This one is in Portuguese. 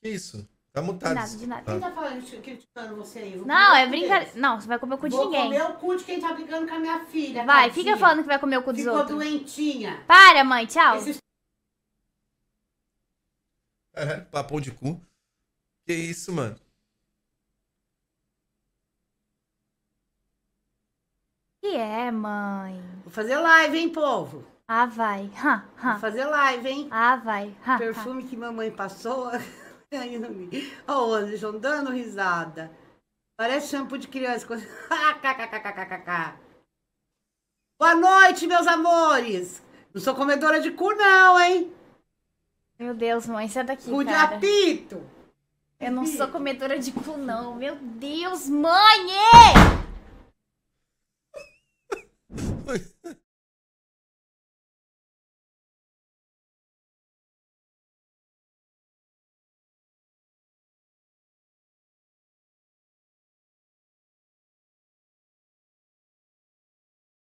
Que isso? Tá mutado. De nada, de nada. Quem tá falando, criticando você aí? Não, é brincadeira. Não, você vai comer o cu de Vou ninguém. comer o cu de quem tá brincando com a minha filha. Vai, fica falando que vai comer o cu dos Ficou outros. doentinha. Para, mãe, tchau. Esses... Caralho, papão de cu. Que isso, mano? Que é, mãe? Vou fazer live, hein, povo? Ah, vai. Ha, ha. Vou fazer live, hein? Ah, vai. Ha, Perfume que mamãe passou. Daiane. o oh, Anderson, dando risada. Parece shampoo de criança. Boa noite, meus amores. Não sou comedora de cu, não, hein? Meu Deus, mãe, sai daqui, cu cara. apito. Eu não sou comedora de cu, não. Meu Deus, mãe! É!